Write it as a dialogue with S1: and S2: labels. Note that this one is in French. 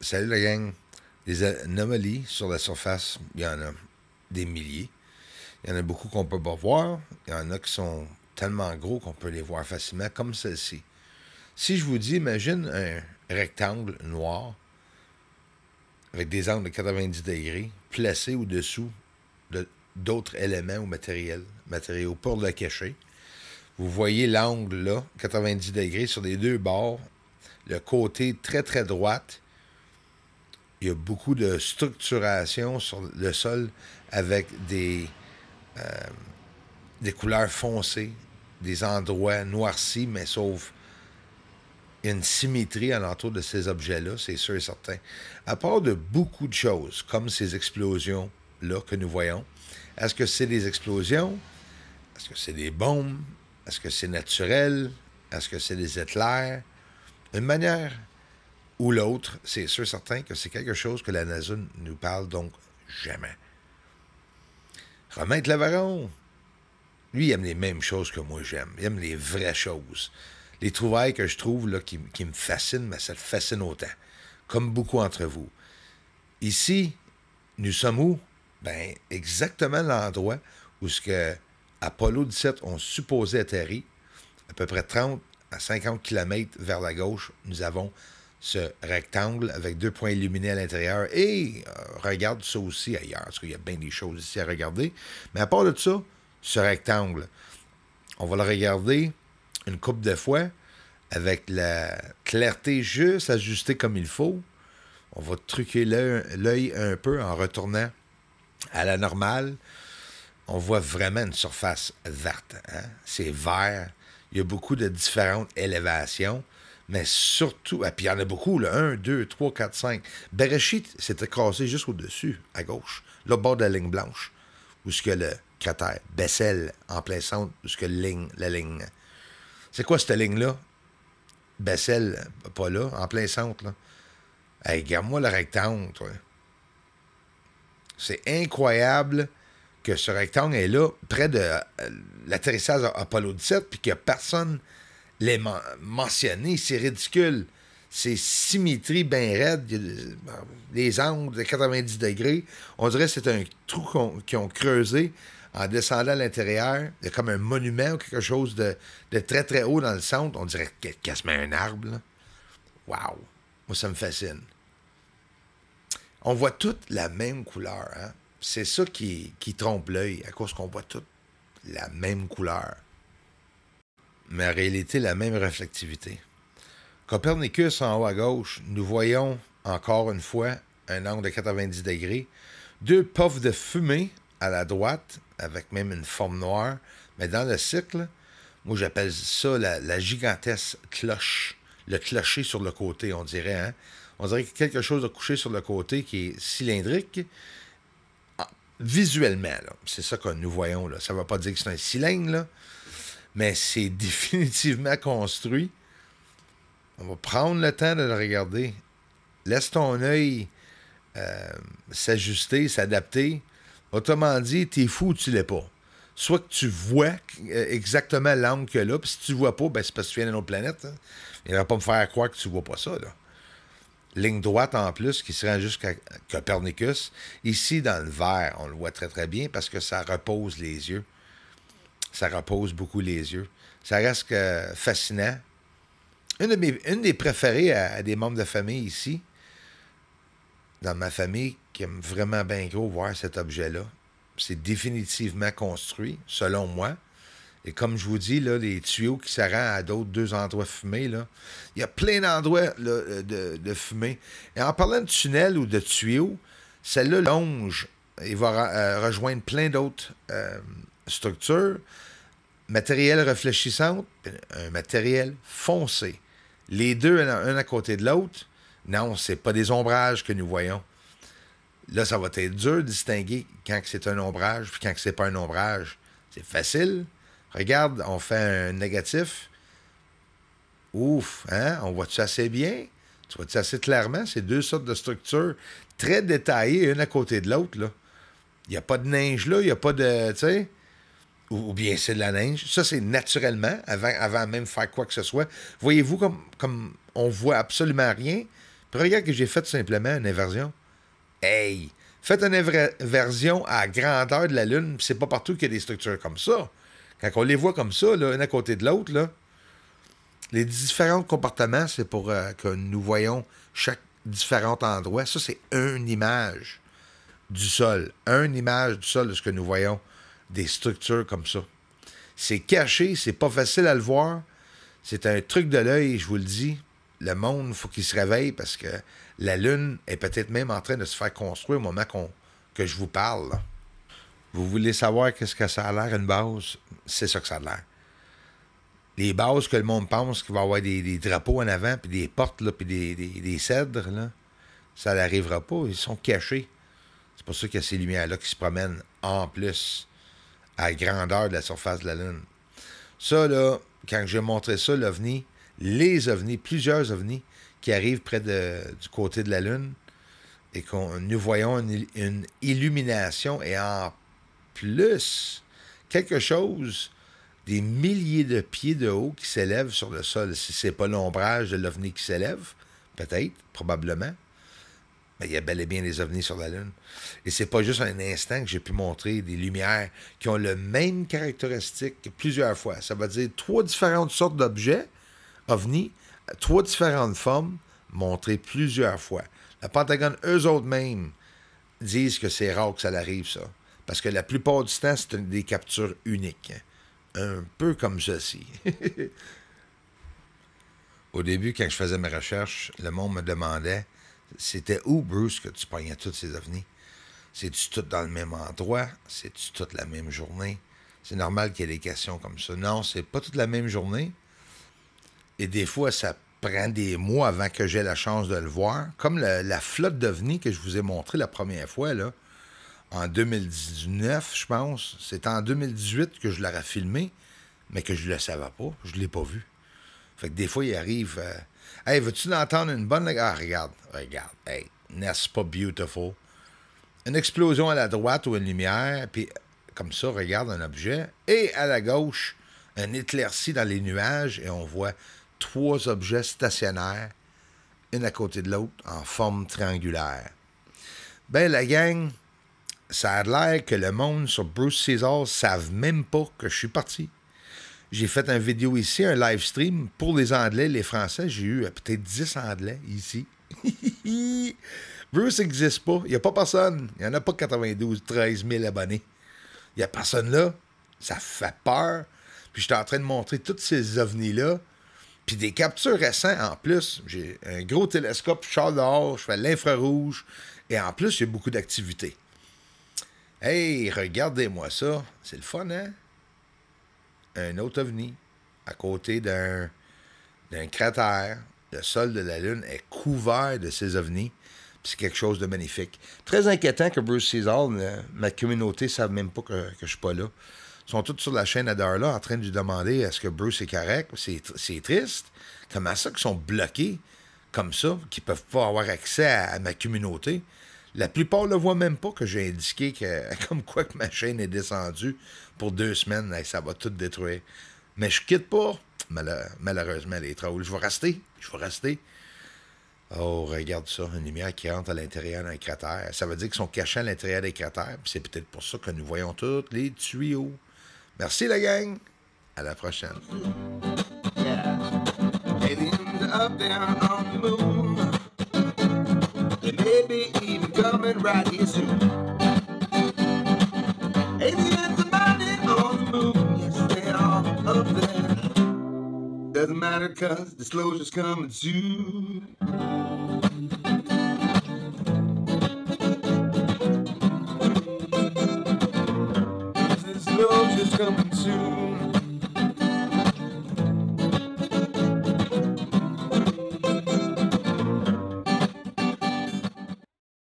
S1: Salut la gang. Les anomalies sur la surface, il y en a des milliers. Il y en a beaucoup qu'on ne peut pas voir. Il y en a qui sont tellement gros qu'on peut les voir facilement, comme celle-ci. Si je vous dis, imagine un rectangle noir avec des angles de 90 degrés placé au-dessous d'autres éléments ou matériaux pour le cacher. Vous voyez l'angle là, 90 degrés sur les deux bords, le côté très très droite il y a beaucoup de structuration sur le sol avec des, euh, des couleurs foncées, des endroits noircis, mais sauf une symétrie alentour de ces objets-là, c'est sûr et certain. À part de beaucoup de choses, comme ces explosions-là que nous voyons, est-ce que c'est des explosions? Est-ce que c'est des bombes? Est-ce que c'est naturel? Est-ce que c'est des éclairs? Une manière ou l'autre, c'est sûr certain que c'est quelque chose que la NASA ne nous parle donc jamais. Romain Clavaron, lui, il aime les mêmes choses que moi j'aime. Il aime les vraies choses. Les trouvailles que je trouve là, qui, me fascinent, mais ça le fascine autant. Comme beaucoup entre vous. Ici, nous sommes où? Ben, exactement l'endroit où ce que Apollo 17 ont supposé atterrir. à peu près 30 à 50 km vers la gauche, nous avons ce rectangle avec deux points illuminés à l'intérieur et euh, regarde ça aussi ailleurs, parce qu'il y a bien des choses ici à regarder. Mais à part de ça, ce rectangle, on va le regarder une coupe de fois avec la clarté juste ajustée comme il faut. On va truquer l'œil un peu en retournant à la normale. On voit vraiment une surface verte. Hein. C'est vert. Il y a beaucoup de différentes élévations mais surtout, et ah, puis il y en a beaucoup, là, 1, 2, 3, 4, 5. Bereshit s'était écrasé juste au-dessus, à gauche, le bord de la ligne blanche, où ce que le cratère, Bessel, en plein centre, où ce que ligne, la ligne. C'est quoi cette ligne-là? Bessel, pas là, en plein centre, là. Hey, moi le rectangle, C'est incroyable que ce rectangle est là, près de euh, l'atterrissage Apollo 17, puis qu'il n'y a personne les mentionner, c'est ridicule. C'est symétrie bien raide, les angles de 90 degrés. On dirait que c'est un trou qu'ils ont creusé en descendant à l'intérieur. Il y a comme un monument ou quelque chose de, très très haut dans le centre. On dirait qu'il se un arbre. Waouh, Moi, ça me fascine. On voit toute la même couleur. Hein. C'est ça qui, qui trompe l'œil, à cause qu'on voit toute la même couleur mais en réalité la même réflectivité. Copernicus en haut à gauche, nous voyons encore une fois un angle de 90 degrés, deux puffs de fumée à la droite, avec même une forme noire, mais dans le cycle, moi j'appelle ça la, gigantesque cloche, le clocher sur le côté, on dirait. Hein? On dirait quelque chose de couché sur le côté qui est cylindrique. Ah, visuellement, c'est ça que nous voyons. Là. Ça ne veut pas dire que c'est un cylindre, là, mais c'est définitivement construit. On va prendre le temps de le regarder. Laisse ton œil euh, s'ajuster, s'adapter. Autrement dit, t'es fou ou tu l'es pas. Soit que tu vois euh, exactement l'angle que là, puis si tu vois pas, ben c'est parce que tu viens d'une autre planète. Hein. Il va pas me faire croire que tu vois pas ça. Ligne droite en plus qui se rend jusqu'à Copernicus. Ici, dans le vert, on le voit très très bien parce que ça repose les yeux ça repose beaucoup les yeux. Ça reste fascinant. Une, des préférées à, des membres de famille ici, dans ma famille, qui aime vraiment bien gros voir cet objet-là. C'est définitivement construit, selon moi. Et comme je vous dis, là, les tuyaux qui s'arrêtent à d'autres deux endroits fumés, là, il y a plein d'endroits de, fumée. Et en parlant de tunnel ou de tuyaux, celle-là longe et va euh, rejoindre plein d'autres euh, structure, matériel réfléchissant, un matériel foncé. Les deux, un à côté de l'autre, non, c'est pas des ombrages que nous voyons. Là, ça va être dur de distinguer quand c'est un ombrage puis quand c'est pas un ombrage. C'est facile. Regarde, on fait un négatif. Ouf, hein? On voit-tu assez bien? Tu vois-tu assez clairement? C'est deux sortes de structures très détaillées, une à côté de l'autre, là. Il n'y a pas de neige là, il n'y a pas de. Tu sais? ou, bien c'est de la neige. Ça, c'est naturellement, avant, avant même faire quoi que ce soit. Voyez-vous comme, comme on voit absolument rien? Puis regarde que j'ai fait simplement une inversion. Hey! Faites une inversion à grandeur de la Lune, c'est pas partout qu'il y a des structures comme ça. Quand on les voit comme ça, l'un à côté de l'autre, là, les différents comportements, c'est pour euh, que nous voyons chaque différent endroit. Ça, c'est une image du sol. Une image du sol de ce que nous voyons des structures comme ça. C'est caché, c'est pas facile à le voir. C'est un truc de l'œil, je vous le dis. Le monde, il faut qu'il se réveille parce que la Lune est peut-être même en train de se faire construire au moment que je vous parle. Vous voulez savoir qu'est-ce que ça a l'air une base? C'est ça que ça a l'air. Les bases que le monde pense qu'il va y avoir des, drapeaux en avant, puis des portes, là, puis des, cèdres, là, ça n'arrivera pas. Ils sont cachés. C'est pour ça qu'il y a ces lumières-là qui se promènent en plus à la grandeur de la surface de la Lune. Ça, là, quand je montrais ça, l'OVNI, les ovnis, plusieurs ovnis qui arrivent près de, du côté de la Lune et qu'on nous voyons une, illumination et en plus quelque chose des milliers de pieds de haut qui s'élèvent sur le sol. Si c'est pas l'ombrage de l'ovni qui s'élève, peut-être, probablement, ben, il y a bel et bien des ovnis sur la Lune. Et c'est pas juste un instant que j'ai pu montrer des lumières qui ont le même caractéristique plusieurs fois. Ça veut dire trois différentes sortes d'objets, ovnis, trois différentes formes, montrées plusieurs fois. La Pentagone, eux autres mêmes, disent que c'est rare que ça arrive, ça. Parce que la plupart du temps, c'est des captures uniques. Hein. Un peu comme ceci. Au début, quand je faisais mes recherches, le monde me demandait c'était où, Bruce, que tu prenais tous ces ovnis? C'est-tu tout dans le même endroit? C'est-tu toute la même journée? C'est normal qu'il y ait des questions comme ça. Non, c'est pas toute la même journée. Et des fois, ça prend des mois avant que j'ai la chance de le voir. Comme la flotte d'ovnis que je vous ai montrée la première fois, là, en 2019, je pense. C'est en 2018 que je l'aurais filmé, mais que je ne le savais pas. Je ne l'ai pas vu. Fait que des fois, il arrive. Euh, Hey, veux-tu entendre une bonne. Ah, regarde, regarde. Hey, n'est-ce pas beautiful? Une explosion à la droite ou une lumière, puis comme ça, regarde un objet. Et à la gauche, un éclairci dans les nuages, et on voit trois objets stationnaires, une à côté de l'autre, en forme triangulaire. Ben, la gang, ça a l'air que le monde sur Bruce Caesar savent même pas que je suis parti. J'ai fait un vidéo ici, un live stream pour les Anglais, les Français. J'ai eu euh, peut-être 10 Anglais ici. Bruce n'existe pas. Il n'y a pas personne. Il n'y en a pas 92, 13 000 abonnés. Il n'y a personne là. Ça fait peur. Puis j'étais en train de montrer tous ces ovnis-là. Puis des captures récentes en plus. J'ai un gros télescope, je sors dehors, je fais l'infrarouge. Et en plus, y a beaucoup d'activités. Hey, regardez-moi ça. C'est le fun, hein? un autre ovni à côté d'un cratère. Le sol de la Lune est couvert de ces ovnis. C'est quelque chose de magnifique. Très inquiétant que Bruce Cesar, euh, ma communauté ne savent même pas que, je je suis pas là. Ils sont tous sur la chaîne à en train de lui demander est-ce que Bruce est correct C'est triste. Comment ça qu'ils sont bloqués comme ça, qu'ils peuvent pas avoir accès à ma communauté la plupart ne le voient même pas que j'ai indiqué que, comme quoi que ma chaîne est descendue pour deux semaines, ça va tout détruire. Mais je quitte pas, malheureusement, les trolls. Je vais rester, je vais rester. Oh, regarde ça, une lumière qui rentre à l'intérieur d'un cratère. Ça veut dire qu'ils sont cachés à l'intérieur des cratères. C'est peut-être pour ça que nous voyons tous les tuyaux. Merci la gang. À la prochaine. coming right here soon. Aliens are mighty on the moon, yes, they are up there. Doesn't matter, cause disclosure's coming soon.